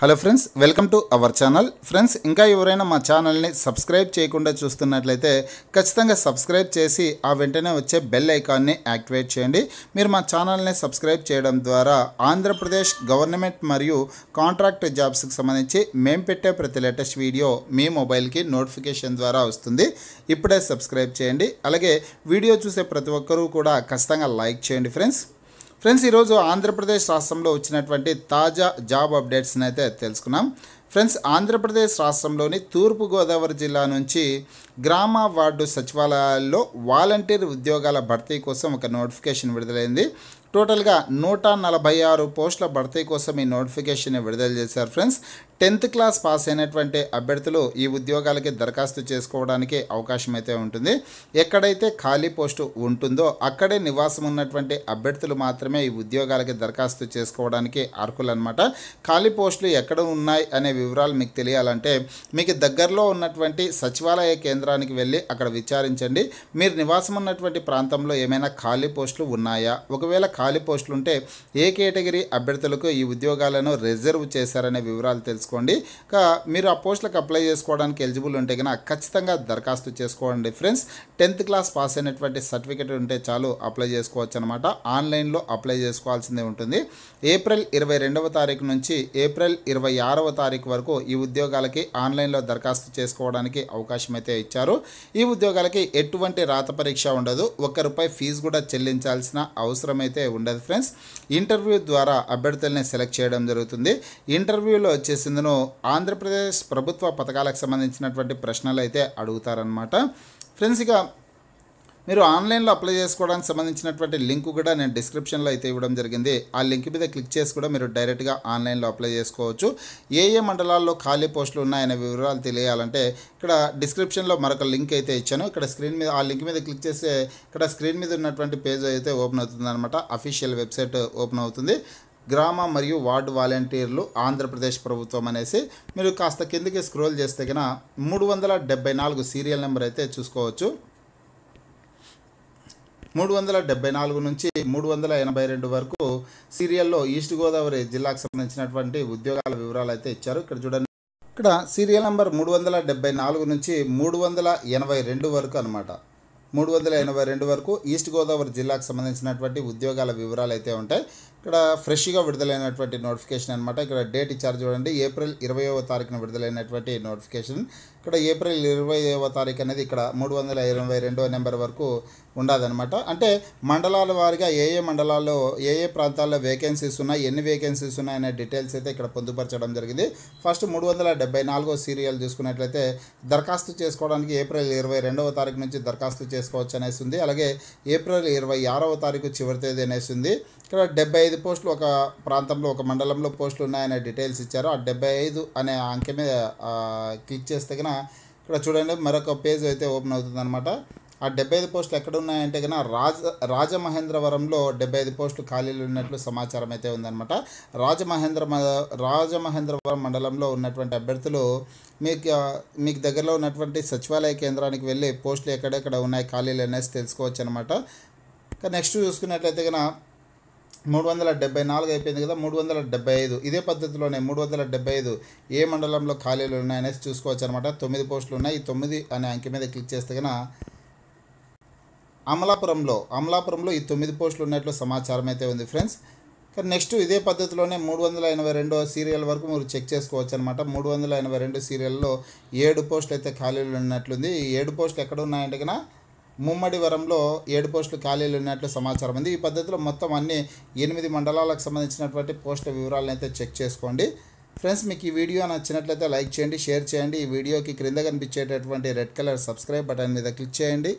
hello friends welcome to our channel friends ఇంకా ఎవరైనా మా ఛానల్ని సబ్స్క్రైబ్ చేయకుండా చూస్తున్నట్లయితే ఖచ్చితంగా సబ్స్క్రైబ్ చేసి ఆ వెంటనే వచ్చే బెల్ ఐకాన్ని యాక్టివేట్ చేయండి మీరు మా ఛానల్ని సబ్స్క్రైబ్ చేయడం ద్వారా ఆంధ్రప్రదేశ్ గవర్నమెంట్ మరియు కాంట్రాక్ట్ జాబ్స్కి సంబంధించి మేము పెట్టే ప్రతి లేటెస్ట్ వీడియో మీ మొబైల్కి నోటిఫికేషన్ ద్వారా వస్తుంది ఇప్పుడే సబ్స్క్రైబ్ చేయండి అలాగే వీడియో చూసే ప్రతి ఒక్కరూ కూడా ఖచ్చితంగా లైక్ చేయండి ఫ్రెండ్స్ ఫ్రెండ్స్ ఈరోజు ఆంధ్రప్రదేశ్ రాష్ట్రంలో వచ్చినటువంటి తాజా జాబ్ అప్డేట్స్ని అయితే తెలుసుకున్నాం ఫ్రెండ్స్ ఆంధ్రప్రదేశ్ రాష్ట్రంలోని తూర్పుగోదావరి జిల్లా నుంచి గ్రామ వార్డు సచివాలయాల్లో వాలంటీర్ ఉద్యోగాల భర్తీ కోసం ఒక నోటిఫికేషన్ విడుదలైంది టోటల్గా నూట నలభై ఆరు పోస్టుల భర్తీ కోసం ఈ నోటిఫికేషన్ని విడుదల చేశారు ఫ్రెండ్స్ టెన్త్ క్లాస్ పాస్ అయినటువంటి అభ్యర్థులు ఈ ఉద్యోగాలకి దరఖాస్తు చేసుకోవడానికి అవకాశం అయితే ఉంటుంది ఎక్కడైతే ఖాళీ పోస్టు ఉంటుందో అక్కడే నివాసం ఉన్నటువంటి అభ్యర్థులు మాత్రమే ఈ ఉద్యోగాలకి దరఖాస్తు చేసుకోవడానికి అర్హులు అనమాట ఖాళీ పోస్టులు ఎక్కడ ఉన్నాయి అనే వివరాలు మీకు తెలియాలంటే మీకు దగ్గరలో ఉన్నటువంటి సచివాలయ కేంద్రానికి వెళ్ళి అక్కడ విచారించండి మీరు నివాసం ఉన్నటువంటి ప్రాంతంలో ఏమైనా ఖాళీ పోస్టులు ఉన్నాయా ఒకవేళ ఖాళీ పోస్టులు ఉంటే ఏ కేటగిరీ అభ్యర్థులకు ఈ ఉద్యోగాలను రిజర్వ్ చేశారనే వివరాలు తెలుసుకోండి మీరు ఆ పోస్టులకు అప్లై చేసుకోవడానికి ఎలిజిబుల్ ఉంటే కనుక ఖచ్చితంగా దరఖాస్తు చేసుకోండి ఫ్రెండ్స్ టెన్త్ క్లాస్ పాస్ అయినటువంటి సర్టిఫికేట్ ఉంటే చాలు అప్లై చేసుకోవచ్చు అనమాట ఆన్లైన్లో అప్లై చేసుకోవాల్సిందే ఉంటుంది ఏప్రిల్ ఇరవై రెండవ తారీఖు నుంచి ఏప్రిల్ ఇరవై ఆరవ తారీఖు వరకు ఈ ఉద్యోగాలకి ఆన్లైన్లో దరఖాస్తు చేసుకోవడానికి అవకాశం అయితే ఇచ్చారు ఈ ఉద్యోగాలకి ఎటువంటి రాత పరీక్ష ఉండదు ఒక్క రూపాయి ఫీజు కూడా చెల్లించాల్సిన అవసరం అయితే ఉండదు ఫ్రెండ్స్ ఇంటర్వ్యూ ద్వారా అభ్యర్థుల్ని సెలెక్ట్ చేయడం జరుగుతుంది ఇంటర్వ్యూలో వచ్చేసిందను ఆంధ్రప్రదేశ్ ప్రభుత్వ పథకాలకు సంబంధించినటువంటి ప్రశ్నలు అయితే అడుగుతారనమాట ఫ్రెండ్స్ ఇక మీరు ఆన్లైన్లో అప్లై చేసుకోవడానికి సంబంధించినటువంటి లింక్ కూడా నేను డిస్క్రిప్షన్లో అయితే ఇవ్వడం జరిగింది ఆ లింక్ మీద క్లిక్ చేసి కూడా మీరు డైరెక్ట్గా ఆన్లైన్లో అప్లై చేసుకోవచ్చు ఏ ఏ మండలాల్లో ఖాళీ పోస్టులు ఉన్నాయనే వివరాలు తెలియాలంటే ఇక్కడ డిస్క్రిప్షన్లో మరొక లింక్ అయితే ఇచ్చాను ఇక్కడ స్క్రీన్ మీద ఆ లింక్ మీద క్లిక్ చేస్తే ఇక్కడ స్క్రీన్ మీద ఉన్నటువంటి పేజ్ అయితే ఓపెన్ అవుతుందన్నమాట అఫీషియల్ వెబ్సైట్ ఓపెన్ అవుతుంది గ్రామ మరియు వార్డు వాలంటీర్లు ఆంధ్రప్రదేశ్ ప్రభుత్వం అనేసి మీరు కాస్త కిందకి స్క్రోల్ చేస్తే కనుక మూడు వందల డెబ్బై నాలుగు సీరియల్ నెంబర్ అయితే చూసుకోవచ్చు మూడు వందల డెబ్బై నాలుగు నుంచి మూడు వందల ఎనభై రెండు వరకు సీరియల్లో ఈస్ట్ గోదావరి జిల్లాకు సంబంధించినటువంటి ఉద్యోగాల వివరాలు అయితే ఇచ్చారు ఇక్కడ చూడండి ఇక్కడ సీరియల్ నెంబర్ మూడు వందల డెబ్బై నాలుగు నుంచి మూడు వందల ఎనభై రెండు వరకు అనమాట మూడు వందల ఎనభై రెండు వరకు ఈస్ట్ గోదావరి జిల్లాకు సంబంధించినటువంటి ఉద్యోగాల వివరాలు అయితే ఉంటాయి ఇక్కడ ఫ్రెష్గా విడుదలైనటువంటి నోటిఫికేషన్ అనమాట ఇక్కడ డేట్ ఇచ్చారు చూడండి ఏప్రిల్ ఇరవైవ తారీఖున విడుదలైనటువంటి నోటిఫికేషన్ ఇక్కడ ఏప్రిల్ ఇరవైవ తారీఖు అనేది ఇక్కడ మూడు వందల ఇరవై రెండవ నెంబర్ వరకు ఉండదనమాట అంటే మండలాల వారిగా ఏ ఏ మండలాల్లో ఏ ఏ ప్రాంతాల్లో వేకెన్సీస్ ఉన్నాయి ఎన్ని వేకెన్సీస్ ఉన్నాయనే డీటెయిల్స్ అయితే ఇక్కడ పొందుపరచడం జరిగింది ఫస్ట్ మూడు వందల డెబ్బై నాలుగో సీరియల్ చూసుకున్నట్లయితే దరఖాస్తు చేసుకోవడానికి ఏప్రిల్ ఇరవై రెండవ తారీఖు నుంచి దరఖాస్తు చేసుకోవచ్చు అనేసి ఉంది అలాగే ఏప్రిల్ ఇరవై ఆరవ తారీఖు చివరి తేదీ అనేసి ఉంది ఇక్కడ డెబ్బై ఐదు పోస్టులు ఒక ప్రాంతంలో ఒక మండలంలో పోస్టులు ఉన్నాయనే డీటెయిల్స్ ఇచ్చారు ఆ డెబ్బై ఐదు అనే అంకె మీద క్లిక్ చేస్తే ఇక్కడ చూడండి మరొక పేజ్ అయితే ఓపెన్ అవుతుంది అనమాట ఆ డెబ్బై ఐదు పోస్టులు ఎక్కడ ఉన్నాయంటే కనుక రాజ రాజమహేంద్రవరంలో డెబ్బై ఐదు పోస్టులు ఖాళీలు ఉన్నట్లు సమాచారం అయితే ఉందన్నమాట రాజమహేంద్ర రాజమహేంద్రవరం మండలంలో ఉన్నటువంటి అభ్యర్థులు మీకు మీకు దగ్గరలో ఉన్నటువంటి సచివాలయ కేంద్రానికి వెళ్ళి పోస్టులు ఎక్కడెక్కడ ఉన్నాయి ఖాళీలు అనేసి తెలుసుకోవచ్చు అనమాట నెక్స్ట్ చూసుకున్నట్లయితే కనుక మూడు వందల డెబ్బై నాలుగు అయిపోయింది కదా మూడు వందల డెబ్బై ఐదు ఇదే పద్ధతిలోనే మూడు వందల డెబ్బై ఐదు ఏ మండలంలో ఖాళీలు ఉన్నాయనేసి చూసుకోవచ్చు అనమాట తొమ్మిది పోస్టులు ఉన్నాయి ఈ తొమ్మిది అనే అంకె మీద క్లిక్ చేస్తే కనుక అమలాపురంలో అమలాపురంలో ఈ తొమ్మిది పోస్టులు ఉన్నట్లు సమాచారం అయితే ఉంది ఫ్రెండ్స్ కానీ నెక్స్ట్ ఇదే పద్ధతిలోనే మూడు వందల ఎనభై రెండో సీరియల్ వరకు మీరు చెక్ చేసుకోవచ్చు అనమాట మూడు వందల ఎనభై రెండు సీరియల్లో ఏడు పోస్టులు అయితే ఖాళీలు ఉన్నట్లుంది ఈ ఏడు పోస్టులు ఎక్కడ ఉన్నాయంటే కన్నా ముమ్మడి వరంలో ఏడు పోస్టులు ఖాళీలు ఉన్నట్లు సమాచారం ఉంది ఈ పద్ధతిలో మొత్తం అన్ని ఎనిమిది మండలాలకు సంబంధించినటువంటి పోస్టుల వివరాలను అయితే చెక్ చేసుకోండి ఫ్రెండ్స్ మీకు ఈ వీడియో నచ్చినట్లయితే లైక్ చేయండి షేర్ చేయండి ఈ వీడియోకి క్రింద కనిపించేటటువంటి రెడ్ కలర్ సబ్స్క్రైబ్ బటన్ మీద క్లిక్ చేయండి